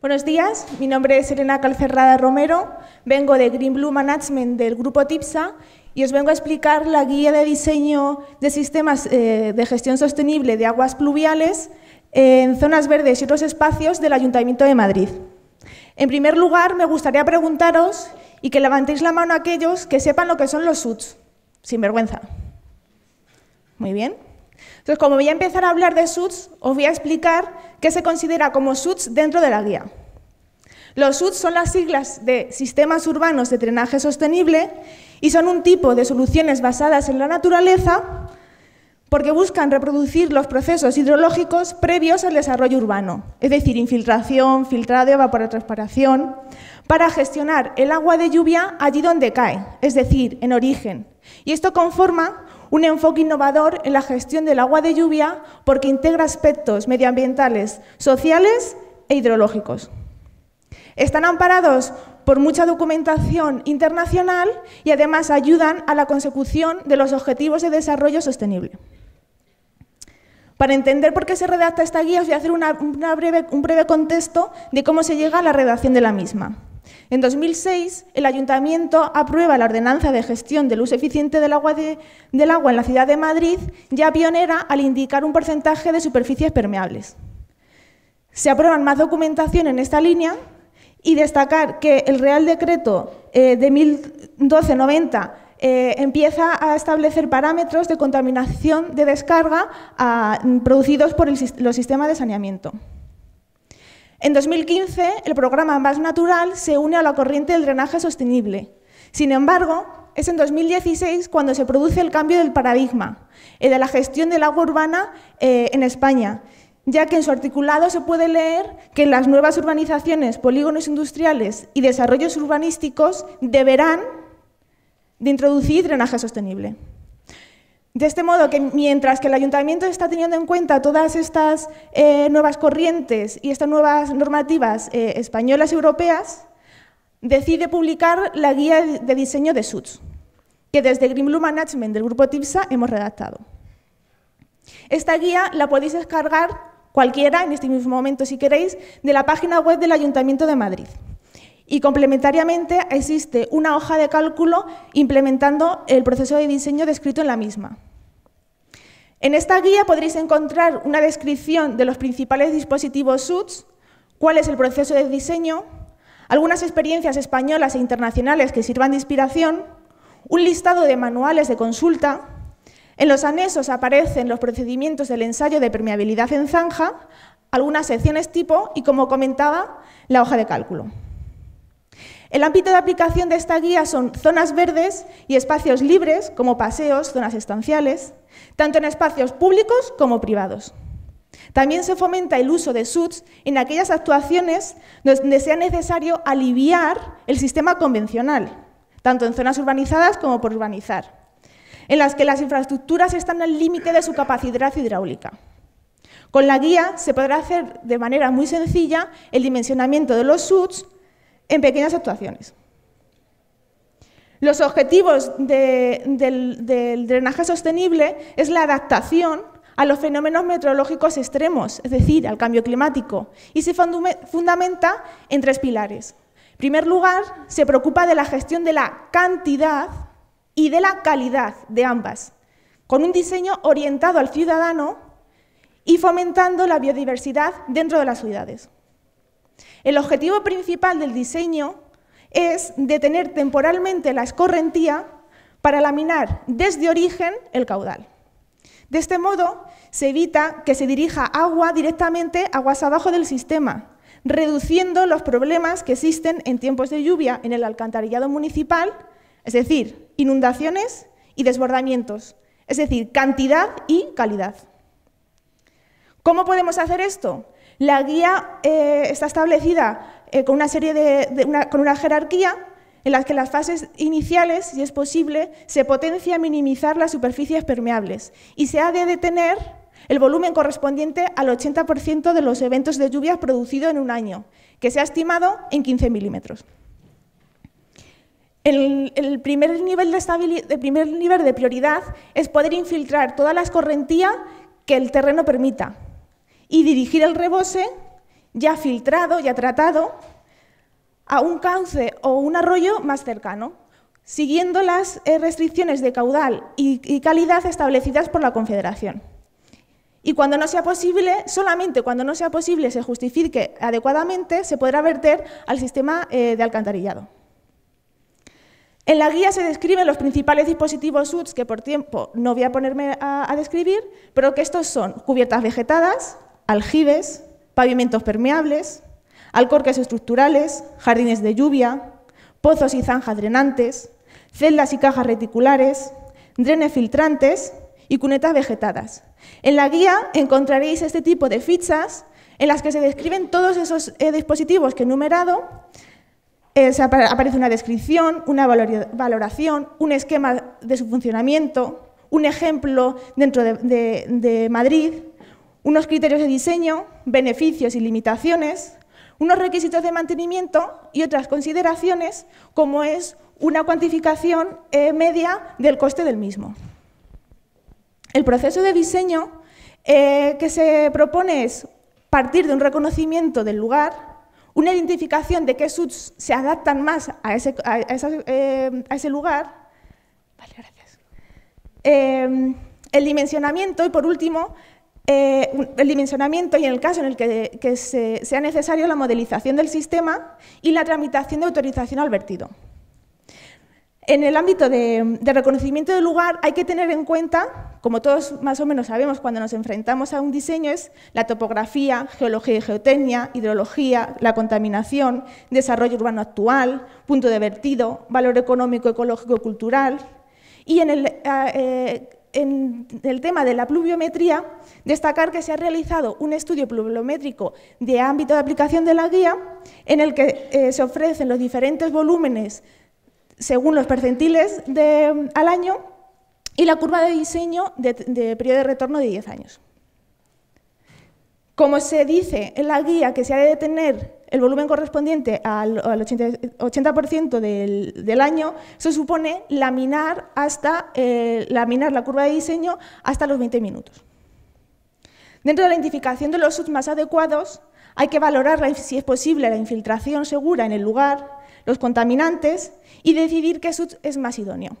Buenos días, mi nombre es Elena Calcerrada Romero, vengo de Green Blue Management del grupo TIPSA y os vengo a explicar la guía de diseño de sistemas eh, de gestión sostenible de aguas pluviales en zonas verdes y otros espacios del Ayuntamiento de Madrid. En primer lugar, me gustaría preguntaros y que levantéis la mano a aquellos que sepan lo que son los SUTs, sin vergüenza. Muy bien. Entonces, como voy a empezar a hablar de SUDS, os voy a explicar qué se considera como SUDS dentro de la guía. Los SUDS son las siglas de Sistemas Urbanos de Drenaje Sostenible y son un tipo de soluciones basadas en la naturaleza porque buscan reproducir los procesos hidrológicos previos al desarrollo urbano, es decir, infiltración, filtrado, evapotranspiración, para gestionar el agua de lluvia allí donde cae, es decir, en origen. Y esto conforma un enfoque innovador en la gestión del agua de lluvia porque integra aspectos medioambientales, sociales e hidrológicos. Están amparados por mucha documentación internacional y además ayudan a la consecución de los objetivos de desarrollo sostenible. Para entender por qué se redacta esta guía, os voy a hacer un breve contexto de cómo se llega a la redacción de la misma. En 2006, el Ayuntamiento aprueba la Ordenanza de Gestión del Uso Eficiente del Agua, en la Ciudad de Madrid, ya pionera al indicar un porcentaje de superficies permeables. Se aprueba más documentación en esta línea y destacar que el Real Decreto eh, de 1290 eh, empieza a establecer parámetros de contaminación de descarga ah, producidos por los sistemas de saneamiento. En 2015, el programa Más Natural se une a la corriente del drenaje sostenible. Sin embargo, es en 2016 cuando se produce el cambio del paradigma eh, de la gestión del agua urbana eh, en España, ya que en su articulado se puede leer que las nuevas urbanizaciones, polígonos industriales y desarrollos urbanísticos deberán de introducir drenaje sostenible. De este modo que mientras que el ayuntamiento está teniendo en cuenta todas estas eh, nuevas corrientes y estas nuevas normativas eh, españolas y europeas, decide publicar la guía de diseño de SUTS, que desde Green Blue Management del grupo TIPSA hemos redactado. Esta guía la podéis descargar cualquiera en este mismo momento si queréis de la página web del Ayuntamiento de Madrid. Y complementariamente existe una hoja de cálculo implementando el proceso de diseño descrito en la misma. En esta guía podréis encontrar una descripción de los principales dispositivos SUTS, cuál es el proceso de diseño, algunas experiencias españolas e internacionales que sirvan de inspiración, un listado de manuales de consulta. En los anexos aparecen los procedimientos del ensayo de permeabilidad en zanja, algunas secciones tipo y, como comentaba, la hoja de cálculo. El ámbito de aplicación de esta guía son zonas verdes y espacios libres, como paseos, zonas estanciales, tanto en espacios públicos como privados. También se fomenta el uso de SUDs en aquellas actuaciones donde sea necesario aliviar el sistema convencional, tanto en zonas urbanizadas como por urbanizar, en las que las infraestructuras están al límite de su capacidad hidráulica. Con la guía se podrá hacer de manera muy sencilla el dimensionamiento de los SUDs en pequeñas actuaciones. Los objetivos del, del drenaje sostenible es la adaptación a los fenómenos meteorológicos extremos, es decir, al cambio climático, y se fundamenta en tres pilares. En primer lugar, se preocupa de la gestión de la cantidad y de la calidad de ambas, con un diseño orientado al ciudadano y fomentando la biodiversidad dentro de las ciudades. El objetivo principal del diseño es detener temporalmente la escorrentía para laminar desde origen el caudal. De este modo, se evita que se dirija agua directamente aguas abajo del sistema, reduciendo los problemas que existen en tiempos de lluvia en el alcantarillado municipal, es decir, inundaciones y desbordamientos, es decir, cantidad y calidad. ¿Cómo podemos hacer esto? La guía eh, está establecida eh, con, una serie de, con una jerarquía en la que las fases iniciales, si es posible, se potencia a minimizar las superficies permeables y se ha de detener el volumen correspondiente al 80% de los eventos de lluvias producidos en un año, que se ha estimado en 15 milímetros. El, primer nivel de primer nivel de prioridad es poder infiltrar toda la escorrentía que el terreno permita, y dirigir el rebose ya filtrado, ya tratado, a un cauce o un arroyo más cercano, siguiendo las eh, restricciones de caudal y calidad establecidas por la Confederación. Y cuando no sea posible, solamente cuando no sea posible se justifique adecuadamente, se podrá verter al sistema eh, de alcantarillado. En la guía se describen los principales dispositivos SUTS que por tiempo no voy a ponerme a describir, pero que estos son cubiertas vegetadas, aljibes, pavimentos permeables, alcorques estructurales, jardines de lluvia, pozos y zanjas drenantes, celdas y cajas reticulares, drenes filtrantes y cunetas vegetadas. En la guía encontraréis este tipo de fichas en las que se describen todos esos eh, dispositivos que he numerado. Eh, aparece una descripción, una valoración, un esquema de su funcionamiento, un ejemplo dentro de Madrid, unos criterios de diseño, beneficios y limitaciones, unos requisitos de mantenimiento y otras consideraciones como es una cuantificación eh, media del coste del mismo. El proceso de diseño eh, que se propone es partir de un reconocimiento del lugar, una identificación de qué suits se adaptan más a ese, eh, ese lugar, el dimensionamiento y, por último, eh, el dimensionamiento y en el caso en el que, sea necesario la modelización del sistema y la tramitación de autorización al vertido. En el ámbito de, reconocimiento del lugar hay que tener en cuenta, como todos más o menos sabemos cuando nos enfrentamos a un diseño, es la topografía, geología y geotecnia, hidrología, la contaminación, desarrollo urbano actual, punto de vertido, valor económico, ecológico y cultural. Y en el, eh, en el tema de la pluviometría, destacar que se ha realizado un estudio pluviométrico de ámbito de aplicación de la guía, en el que eh, se ofrecen los diferentes volúmenes según los percentiles al año y la curva de diseño de, de periodo de retorno de 10 años. Como se dice en la guía que se ha de tener el volumen correspondiente al, 80%, del, año, se supone laminar, hasta, eh, laminar la curva de diseño hasta los 20 minutos. Dentro de la identificación de los suds más adecuados, hay que valorar, si es posible, la infiltración segura en el lugar, los contaminantes y decidir qué sud es más idóneo.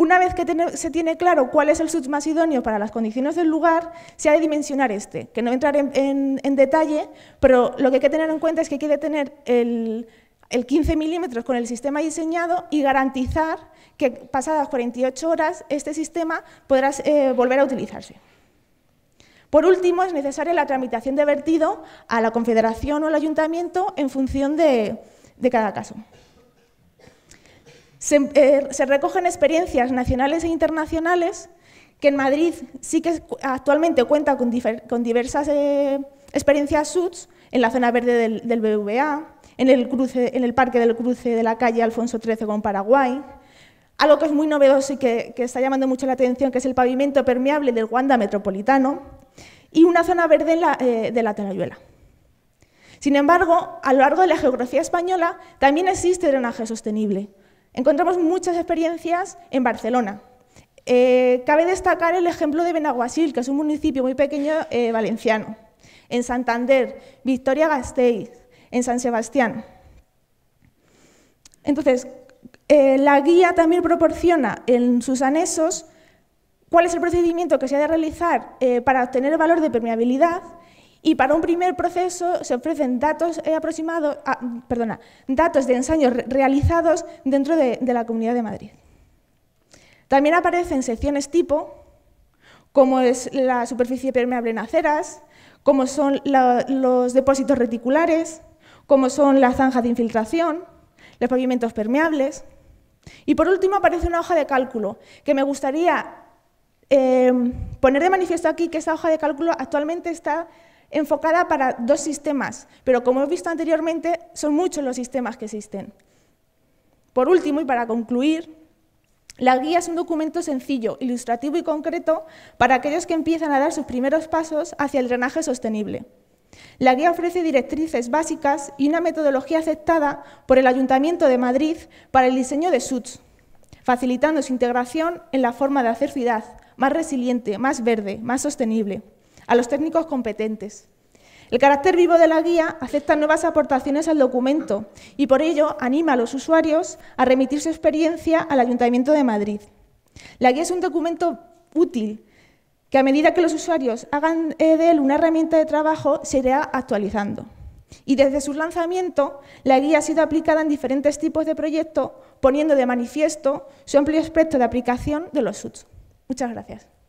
Una vez que se tiene claro cuál es el más idóneo para las condiciones del lugar, se ha de dimensionar este, que no entraré en, en, en, detalle, pero lo que hay que tener en cuenta es que hay que tener el, 15 milímetros con el sistema diseñado y garantizar que pasadas 48 horas este sistema podrá eh, volver a utilizarse. Por último, es necesaria la tramitación de vertido a la Confederación o al Ayuntamiento en función de cada caso. Eh, se, recogen experiencias nacionales e internacionales que en Madrid sí que actualmente cuenta con, diversas eh, experiencias SUDS, en la zona verde del, BVA, en el, parque del cruce de la calle Alfonso XIII con Paraguay, algo que es muy novedoso y que, está llamando mucho la atención, que es el pavimento permeable del Wanda Metropolitano, y una zona verde eh, de la Tenayuela. Sin embargo, a lo largo de la geografía española también existe drenaje sostenible, Encontramos muchas experiencias en Barcelona. Eh, cabe destacar el ejemplo de Benaguasil, que es un municipio muy pequeño eh, valenciano. En Santander, Victoria-Gasteiz, en San Sebastián. Entonces, eh, la guía también proporciona en sus anexos cuál es el procedimiento que se ha de realizar para obtener el valor de permeabilidad y para un primer proceso se ofrecen datos eh, aproximados, ah, perdona, datos de ensayos realizados dentro de, la Comunidad de Madrid. También aparecen secciones tipo, como es la superficie permeable en aceras, como son los depósitos reticulares, como son las zanjas de infiltración, los pavimentos permeables. Y por último aparece una hoja de cálculo, que me gustaría eh, poner de manifiesto aquí que esta hoja de cálculo actualmente está enfocada para dos sistemas, pero como he visto anteriormente, son muchos los sistemas que existen. Por último, y para concluir, la guía es un documento sencillo, ilustrativo y concreto para aquellos que empiezan a dar sus primeros pasos hacia el drenaje sostenible. La guía ofrece directrices básicas y una metodología aceptada por el Ayuntamiento de Madrid para el diseño de SUTs, facilitando su integración en la forma de hacer ciudad más resiliente, más verde, más sostenible a los técnicos competentes. El carácter vivo de la guía acepta nuevas aportaciones al documento y por ello anima a los usuarios a remitir su experiencia al Ayuntamiento de Madrid. La guía es un documento útil que a medida que los usuarios hagan eh, de él una herramienta de trabajo se irá actualizando. Y desde su lanzamiento, la guía ha sido aplicada en diferentes tipos de proyectos, poniendo de manifiesto su amplio espectro de aplicación de los SUTs. Muchas gracias.